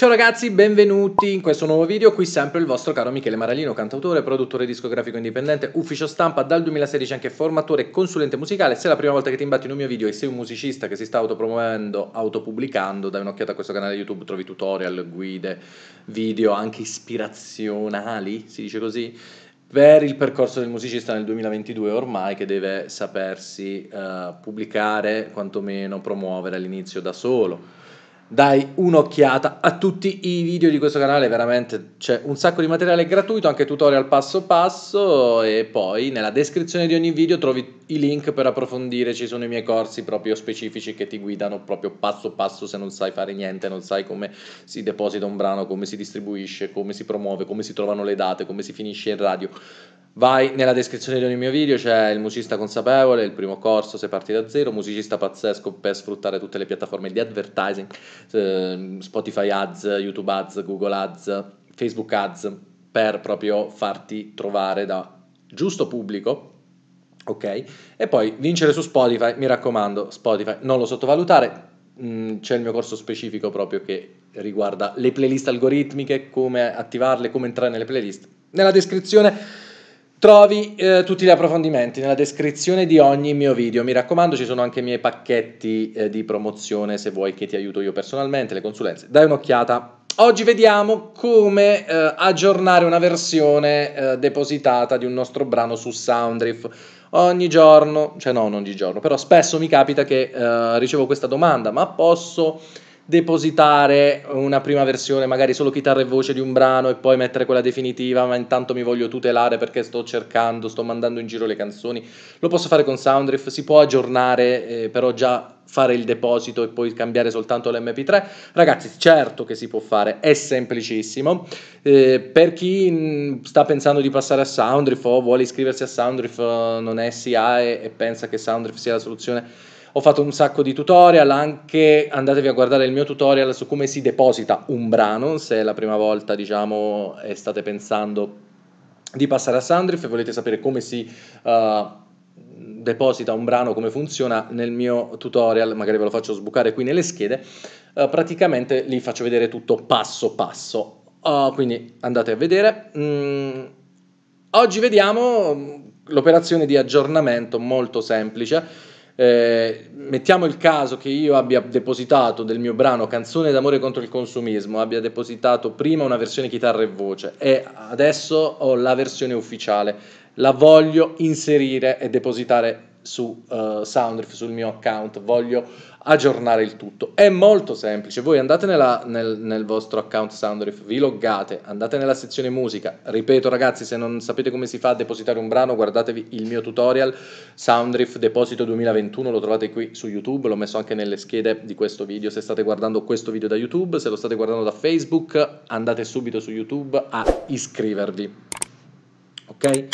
Ciao ragazzi, benvenuti in questo nuovo video, qui sempre il vostro caro Michele Maralino, cantautore, produttore discografico indipendente, ufficio stampa dal 2016 anche formatore e consulente musicale. Se è la prima volta che ti imbatti in un mio video e sei un musicista che si sta autopromuovendo, autopubblicando, dai un'occhiata a questo canale YouTube, trovi tutorial, guide, video anche ispirazionali, si dice così, per il percorso del musicista nel 2022 ormai che deve sapersi eh, pubblicare, quantomeno promuovere all'inizio da solo dai un'occhiata a tutti i video di questo canale, veramente c'è un sacco di materiale gratuito, anche tutorial passo passo e poi nella descrizione di ogni video trovi i link per approfondire, ci sono i miei corsi proprio specifici che ti guidano proprio passo passo se non sai fare niente, non sai come si deposita un brano, come si distribuisce, come si promuove, come si trovano le date, come si finisce in radio. Vai nella descrizione di ogni mio video, c'è il musicista consapevole, il primo corso se parti da zero, musicista pazzesco per sfruttare tutte le piattaforme di advertising, ehm, Spotify Ads, YouTube Ads, Google Ads, Facebook Ads, per proprio farti trovare da giusto pubblico ok? E poi vincere su Spotify, mi raccomando, Spotify non lo sottovalutare. Mm, c'è il mio corso specifico proprio che riguarda le playlist algoritmiche, come attivarle, come entrare nelle playlist. Nella descrizione Trovi eh, tutti gli approfondimenti nella descrizione di ogni mio video. Mi raccomando, ci sono anche i miei pacchetti eh, di promozione se vuoi che ti aiuto io personalmente, le consulenze. Dai un'occhiata. Oggi vediamo come eh, aggiornare una versione eh, depositata di un nostro brano su Soundriff. Ogni giorno, cioè no, non ogni giorno, però spesso mi capita che eh, ricevo questa domanda, ma posso depositare una prima versione, magari solo chitarra e voce di un brano e poi mettere quella definitiva, ma intanto mi voglio tutelare perché sto cercando, sto mandando in giro le canzoni. Lo posso fare con Soundriff, si può aggiornare, eh, però già fare il deposito e poi cambiare soltanto l'MP3. Ragazzi, certo che si può fare, è semplicissimo. Eh, per chi mm, sta pensando di passare a Soundriff o vuole iscriversi a Soundriff, eh, non è SIA e, e pensa che Soundriff sia la soluzione ho fatto un sacco di tutorial, anche andatevi a guardare il mio tutorial su come si deposita un brano, se è la prima volta diciamo state pensando di passare a Soundriff e volete sapere come si uh, deposita un brano, come funziona, nel mio tutorial, magari ve lo faccio sbucare qui nelle schede, uh, praticamente li faccio vedere tutto passo passo. Uh, quindi andate a vedere. Mm, oggi vediamo mm, l'operazione di aggiornamento molto semplice eh, mettiamo il caso che io abbia depositato del mio brano Canzone d'amore contro il consumismo, abbia depositato prima una versione chitarra e voce e adesso ho la versione ufficiale, la voglio inserire e depositare su uh, Soundriff, sul mio account, voglio aggiornare il tutto. È molto semplice, voi andate nella, nel, nel, vostro account Soundriff, vi loggate, andate nella sezione musica, ripeto ragazzi se non sapete come si fa a depositare un brano guardatevi il mio tutorial Soundriff Deposito 2021, lo trovate qui su YouTube, l'ho messo anche nelle schede di questo video, se state guardando questo video da YouTube, se lo state guardando da Facebook andate subito su YouTube a iscrivervi. Ok?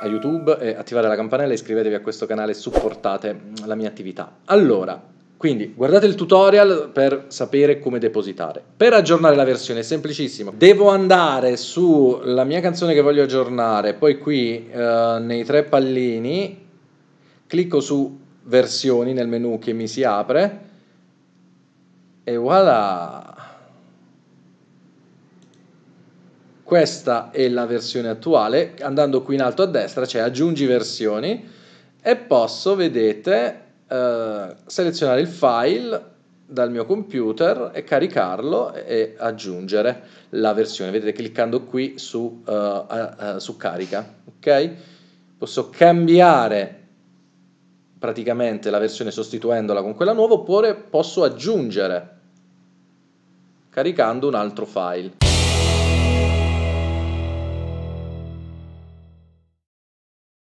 a YouTube, eh, attivate la campanella, e iscrivetevi a questo canale e supportate la mia attività. Allora, quindi guardate il tutorial per sapere come depositare. Per aggiornare la versione è semplicissimo. Devo andare sulla mia canzone che voglio aggiornare, poi qui eh, nei tre pallini clicco su versioni nel menu che mi si apre e voilà Questa è la versione attuale, andando qui in alto a destra c'è aggiungi versioni e posso, vedete, eh, selezionare il file dal mio computer e caricarlo e aggiungere la versione. Vedete cliccando qui su, uh, uh, su carica, ok? Posso cambiare praticamente la versione sostituendola con quella nuova oppure posso aggiungere caricando un altro file.